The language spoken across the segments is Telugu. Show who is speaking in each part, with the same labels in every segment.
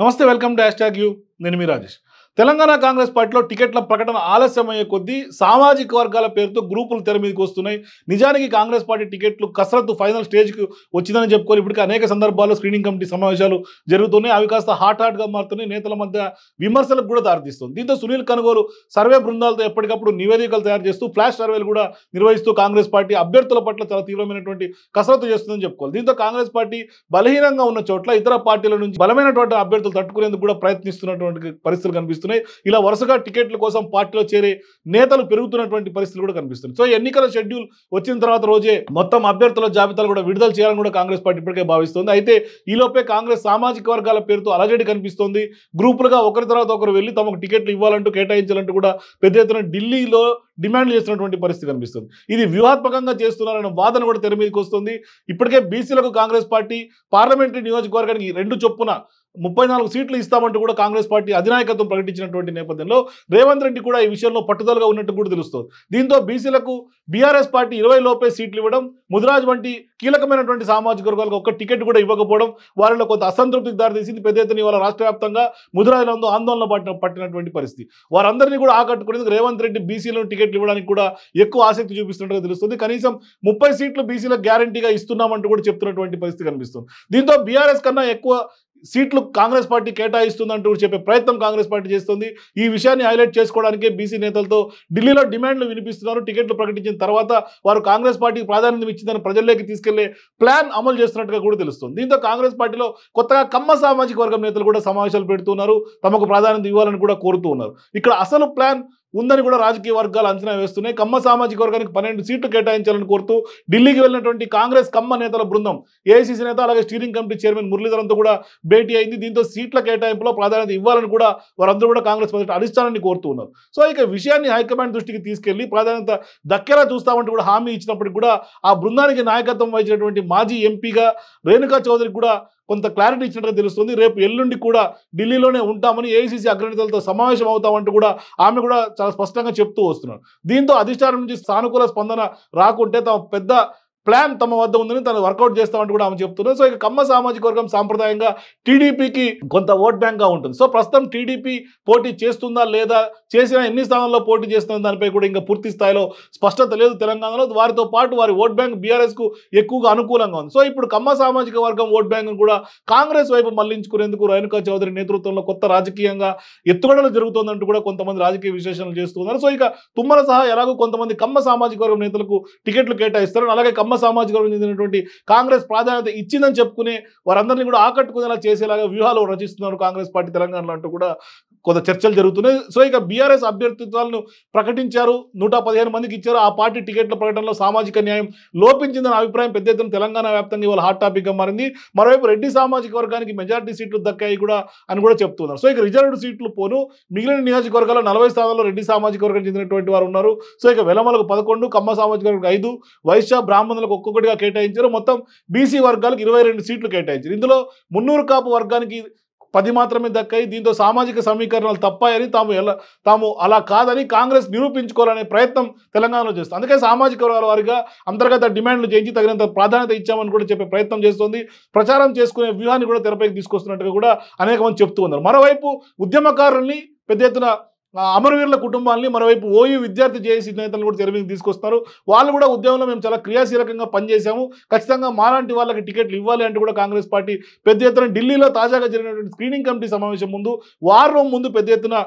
Speaker 1: నమస్తే welcome to hash tag you నేను మీ రాజేష్ తెలంగాణ కాంగ్రెస్ పార్టీలో టికెట్ల ప్రకటన ఆలస్యమయ్యే కొద్దీ సామాజిక వర్గాల పేరుతో గ్రూపులు తెర మీదకి వస్తున్నాయి నిజానికి కాంగ్రెస్ పార్టీ టికెట్లు కసరత్తు ఫైనల్ స్టేజ్కి వచ్చిందని చెప్పుకోవాలి ఇప్పటికీ అనేక సందర్భాల్లో స్క్రీనింగ్ కమిటీ సమావేశాలు జరుగుతున్నాయి అవి కాస్త హాట్ హాట్గా మారుతున్నాయి నేతల మధ్య విమర్శలకు కూడా దారితీస్తుంది దీంతో సునీల్ కనుగోలు సర్వే బృందాలతో ఎప్పటికప్పుడు నివేదికలు తయారు చేస్తూ ఫ్లాష్ సర్వేలు కూడా నిర్వహిస్తూ కాంగ్రెస్ పార్టీ అభ్యర్థుల పట్ల చాలా తీవ్రమైనటువంటి కసరత్తు చేస్తుందని చెప్పుకోవాలి దీంతో కాంగ్రెస్ పార్టీ బలహీనంగా ఉన్న చోట్ల ఇతర పార్టీల నుంచి బలమైనటువంటి అభ్యర్థులు తట్టుకునేందుకు కూడా ప్రయత్నిస్తున్నటువంటి పరిస్థితులు కనిపిస్తుంది పెరుగుతున్నాయి ఇలా వరుసగా టికెట్ల కోసం పార్టీలో చేరే నేతలు పెరుగుతున్నటువంటి పరిస్థితులు కూడా కనిపిస్తున్నాయి సో ఎన్నికల షెడ్యూల్ వచ్చిన తర్వాత రోజే మొత్తం అభ్యర్థుల జాబితాలు కూడా విడుదల చేయాలని కూడా కాంగ్రెస్ పార్టీ ఇప్పటికే భావిస్తుంది అయితే ఈలోపే కాంగ్రెస్ సామాజిక వర్గాల పేరుతో అలజడి కనిపిస్తోంది గ్రూపులుగా ఒకరి తర్వాత ఒకరు వెళ్ళి తమకు టికెట్లు ఇవ్వాలంటూ కేటాయించాలంటూ కూడా పెద్ద ఎత్తున ఢిల్లీలో డిమాండ్ చేస్తున్నటువంటి పరిస్థితి కనిపిస్తుంది ఇది వ్యూహాత్మకంగా చేస్తున్నారనే వాదన కూడా తెర మీదకి వస్తుంది ఇప్పటికే బీసీలకు కాంగ్రెస్ పార్టీ పార్లమెంటరీ నియోజకవర్గానికి రెండు చొప్పున ముప్పై నాలుగు సీట్లు ఇస్తామంటూ కూడా కాంగ్రెస్ పార్టీ అధినాయకత్వం ప్రకటించినటువంటి నేపథ్యంలో రేవంత్ రెడ్డి కూడా ఈ విషయంలో పట్టుదలగా ఉన్నట్టు కూడా తెలుస్తుంది దీంతో బీసీలకు బీఆర్ఎస్ పార్టీ ఇరవై లోపే సీట్లు ఇవ్వడం ముదిరాజ్ వంటి కీలకమైనటువంటి సామాజిక వర్గాలకు ఒక్క టికెట్ కూడా ఇవ్వకపోవడం వారిలో కొంత అసంతృప్తికి దారితీసింది పెద్ద ఎత్తున ఇవాళ రాష్ట్ర వ్యాప్తంగా ముదిరాజ్లందు ఆందోళన పట్టినటువంటి పరిస్థితి వారందరినీ కూడా ఆకట్టుకునేందుకు రేవంత్ రెడ్డి బీసీలను టికెట్ సీట్లు ఇవ్వడానికి కూడా ఎక్కువ ఆసక్తి చూపిస్తున్నట్టుగా తెలుస్తుంది కనీసం ముప్పై సీట్లు బీసీలకు గ్యారంటీగా ఇస్తున్నామంటూ కూడా చెప్తున్నటువంటి పరిస్థితి కనిపిస్తుంది దీంతో బీఆర్ఎస్ కన్నా ఎక్కువ సీట్లు కాంగ్రెస్ పార్టీ కేటాయిస్తుందంటూ చెప్పే ప్రయత్నం కాంగ్రెస్ పార్టీ చేస్తుంది ఈ విషయాన్ని హైలైట్ చేసుకోవడానికే బీసీ నేతలతో ఢిల్లీలో డిమాండ్లు వినిపిస్తున్నారు టికెట్లు ప్రకటించిన తర్వాత వారు కాంగ్రెస్ పార్టీకి ప్రాధాన్యత ఇచ్చిందని ప్రజల్లోకి తీసుకెళ్లే ప్లాన్ అమలు చేస్తున్నట్టుగా కూడా తెలుస్తుంది దీంతో కాంగ్రెస్ పార్టీలో కొత్తగా కమ్మ సామాజిక వర్గం నేతలు కూడా సమావేశాలు పెడుతున్నారు తమకు ప్రాధాన్యత ఇవ్వాలని కూడా కోరుతూ ఉన్నారు ఇక్కడ అసలు ప్లాన్ ఉందని కూడా రాజకీయ వర్గాలు అంచనా వేస్తున్నాయి కమ్మ సామాజిక వర్గానికి పన్నెండు సీట్లు కేటాయించాలని కోరుతూ ఢిల్లీకి వెళ్ళినటువంటి కాంగ్రెస్ కమ్మ నేతల బృందం ఏఐసీసీ నేత అలాగే స్టీరింగ్ కమిటీ చైర్మన్ మురళీధరంతో కూడా భేటీ అయింది దీంతో సీట్ల కేటాయింపులో ప్రాధాన్యత ఇవ్వాలని కూడా వారందరూ కూడా కాంగ్రెస్ మొదటి అధిష్టానాన్ని కోరుతూ ఉన్నారు సో ఇక విషయాన్ని హైకమాండ్ దృష్టికి తీసుకెళ్లి ప్రాధాన్యత దక్కేలా చూస్తామంటూ కూడా హామీ ఇచ్చినప్పటికీ కూడా ఆ బృందానికి నాయకత్వం వహించినటువంటి మాజీ ఎంపీగా రేణుకా చౌదరికి కూడా కొంత క్లారిటీ ఇచ్చినట్టుగా తెలుస్తుంది రేపు ఎల్లుండి కూడా ఢిల్లీలోనే ఉంటామని ఏఐసీసీ అగ్రనేతలతో సమావేశం అవుతామంటూ కూడా ఆమె కూడా చాలా స్పష్టంగా చెప్తూ వస్తున్నారు దీంతో అధిష్టానం నుంచి సానుకూల స్పందన రాకుంటే తమ పెద్ద ప్లాన్ తమ వద్ద ఉందని తను వర్కౌట్ చేస్తామంటూ కూడా ఆమె చెప్తున్నారు సో ఇక కమ్మ సామాజిక వర్గం సాంప్రదాయంగా టీడీపీకి కొంత ఓట్ బ్యాంక్ గా ఉంటుంది సో ప్రస్తుతం టీడీపీ పోటీ చేస్తుందా లేదా చేసిన ఎన్ని స్థానాల్లో పోటీ చేస్తున్న దానిపై కూడా ఇంకా పూర్తి స్థాయిలో స్పష్టత లేదు తెలంగాణలో వారితో పాటు వారి ఓట్ బ్యాంక్ బీఆర్ఎస్ కు ఎక్కువగా అనుకూలంగా ఉంది సో ఇప్పుడు కమ్మ సామాజిక వర్గం ఓట్ బ్యాంక్ కూడా కాంగ్రెస్ వైపు మళ్లించుకునేందుకు రేణుకా చౌదరి నేతృత్వంలో కొత్త రాజకీయంగా ఎత్తుగడలు జరుగుతుందంటూ కూడా కొంతమంది రాజకీయ విశ్లేషణలు చేస్తున్నారు సో ఇక తుమ్మల సహా ఎలాగో కొంతమంది కమ్మ సామాజిక వర్గం నేతలకు టికెట్లు కేటాయిస్తారు అలాగే కమ్మ సామాజిక వర్గం చెందినటువంటి కాంగ్రెస్ ప్రాధాన్యత ఇచ్చిందని చెప్పుకునే వారందరినీ కూడా ఆకట్టుకునేలా చేసేలాగా వ్యూహాలు రచిస్తున్నారు కాంగ్రెస్ పార్టీ తెలంగాణలో అంటూ కూడా కొంత చర్చలు జరుగుతున్నాయి సో ఇక బీఆర్ఎస్ అభ్యర్థిత్వాలను ప్రకటించారు నూట మందికి ఇచ్చారు ఆ పార్టీ టికెట్ల ప్రకటనలో సామాజిక న్యాయం లోపించిందని అభిప్రాయం పెద్ద ఎత్తున తెలంగాణ వ్యాప్తంగా ఇవాళ హాట్ టాపిక్గా మారింది మరోవైపు రెడ్డి సామాజిక వర్గానికి మెజార్టీ సీట్లు దక్కాయి కూడా అని కూడా చెప్తున్నారు సో ఇక రిజర్వ్డ్ సీట్లు పోను మిగిలిన నియోజకవర్గాల్లో నలభై స్థానాల్లో రెడ్డి సామాజిక వర్గం చెందినటువంటి వారు ఉన్నారు సో ఇక వెలమలకు పదకొండు కమ్మ సామాజిక వర్గం ఐదు వైశ్య బ్రాహ్మణులకు ఒక్కొక్కటిగా కేటాయించారు మొత్తం బీసీ వర్గాలకు ఇరవై సీట్లు కేటాయించారు ఇందులో మున్నూరు కాపు వర్గానికి పది మాత్రమే దక్కాయి దీంతో సామాజిక సమీకరణలు తప్పాయని తాము ఎలా తాము అలా కాదని కాంగ్రెస్ నిరూపించుకోవాలనే ప్రయత్నం తెలంగాణలో చేస్తుంది అందుకే సామాజిక వర్గాల వారిగా అంతర్గత డిమాండ్లు చేయించి తగినంత ప్రాధాన్యత ఇచ్చామని కూడా చెప్పే ప్రయత్నం చేస్తోంది ప్రచారం చేసుకునే వ్యూహాన్ని కూడా తెరపైకి తీసుకొస్తున్నట్టుగా కూడా అనేక మంది చెప్తూ ఉన్నారు మరోవైపు ఉద్యమకారుల్ని పెద్ద ఎత్తున అమరవీరుల కుటుంబాలని మరోవైపు ఓయూ విద్యార్థి జేఏసీ నేతలను కూడా తెర తీసుకొస్తారు వాళ్ళు కూడా ఉద్యమంలో మేము చాలా క్రియాశీలకంగా పనిచేశాము ఖచ్చితంగా మాలాంటి వాళ్ళకి టికెట్లు ఇవ్వాలి అంటూ కూడా కాంగ్రెస్ పార్టీ పెద్ద ఎత్తున ఢిల్లీలో తాజాగా జరిగినటువంటి స్క్రీనింగ్ కమిటీ సమావేశం ముందు వార్ రూమ్ ముందు పెద్ద ఎత్తున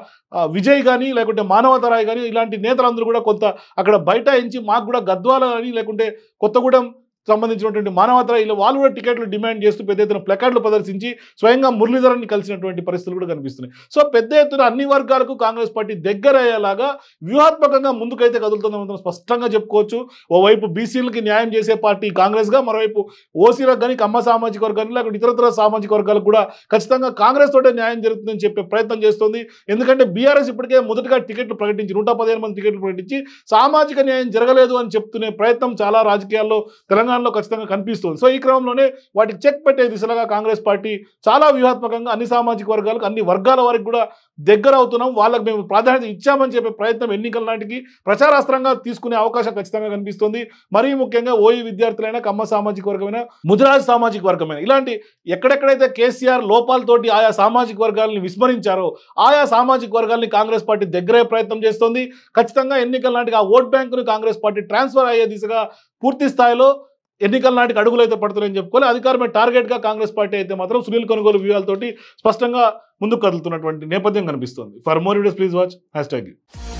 Speaker 1: విజయ్ కానీ లేకుంటే మానవతరాయ్ కానీ ఇలాంటి నేతలందరూ కూడా కొంత అక్కడ బైఠాయించి మాకు కూడా గద్వాల కానీ లేకుంటే కొత్తగూడెం సంబంధించినటువంటి మానవత్రాయిలో వాళ్ళు కూడా టికెట్లు డిమాండ్ చేస్తూ పెద్ద ఎత్తున ప్లకార్డులు ప్రదర్శించి స్వయంగా మురళీధరాన్ని కలిసినటువంటి పరిస్థితులు కూడా కనిపిస్తున్నాయి సో పెద్ద ఎత్తున అన్ని వర్గాలకు కాంగ్రెస్ పార్టీ దగ్గర అయ్యేలాగా వ్యూహాత్మకంగా ముందుకైతే కదులుతుందని స్పష్టంగా చెప్పుకోవచ్చు ఓవైపు బీసీలకి న్యాయం చేసే పార్టీ కాంగ్రెస్గా మరోవైపు ఓసీలకు కానీ కమ్మ సామాజిక వర్గాన్ని లేకపోతే ఇతరతర సామాజిక వర్గాలకు కూడా ఖచ్చితంగా కాంగ్రెస్ తోటే న్యాయం జరుగుతుందని చెప్పే ప్రయత్నం చేస్తుంది ఎందుకంటే బీఆర్ఎస్ ఇప్పటికే మొదటగా టికెట్లు ప్రకటించి నూట మంది టికెట్లు ప్రకటించి సామాజిక న్యాయం జరగలేదు అని చెప్తునే ప్రయత్నం చాలా రాజకీయాల్లో తెలంగాణ తెలంగాణలో ఖచ్చితంగా కనిపిస్తుంది సో ఈ క్రమంలోనే వాటికి చెక్ పెట్టే దిశగా కాంగ్రెస్ పార్టీ చాలా వ్యూహాత్మకంగా అన్ని సామాజిక వర్గాలకు అన్ని వర్గాల వారికి కూడా దగ్గర అవుతున్నాం వాళ్ళకి మేము ప్రాధాన్యత ఇచ్చామని చెప్పే ప్రయత్నం ఎన్నికల నాటికి ప్రచారాస్త్రంగా తీసుకునే అవకాశం ఖచ్చితంగా కనిపిస్తుంది మరీ ముఖ్యంగా ఓయి విద్యార్థులైనా కమ్మ సామాజిక వర్గమైన ముదిరాజ్ సామాజిక వర్గమైన ఇలాంటి ఎక్కడెక్కడైతే కేసీఆర్ లోపాలతోటి ఆయా సామాజిక వర్గాలని విస్మరించారో ఆయా సామాజిక వర్గాలని కాంగ్రెస్ పార్టీ దగ్గరే ప్రయత్నం చేస్తోంది ఖచ్చితంగా ఎన్నికల నాటికి ఆ ఓట్ బ్యాంకును కాంగ్రెస్ పార్టీ ట్రాన్స్ఫర్ అయ్యే దిశగా పూర్తి స్థాయిలో ఎన్నికల నాటికి అడుగులు అయితే పడుతున్నాయని చెప్పుకోవాలి అధికారమే టార్గెట్గా కాంగ్రెస్ పార్టీ అయితే మాత్రం సునీల్ కొనుగోలు వ్యూహాలతోటి స్పష్టంగా ముందుకు కదులుతున్నటువంటి నేపథ్యం కనిపిస్తుంది for more videos please watch hash tag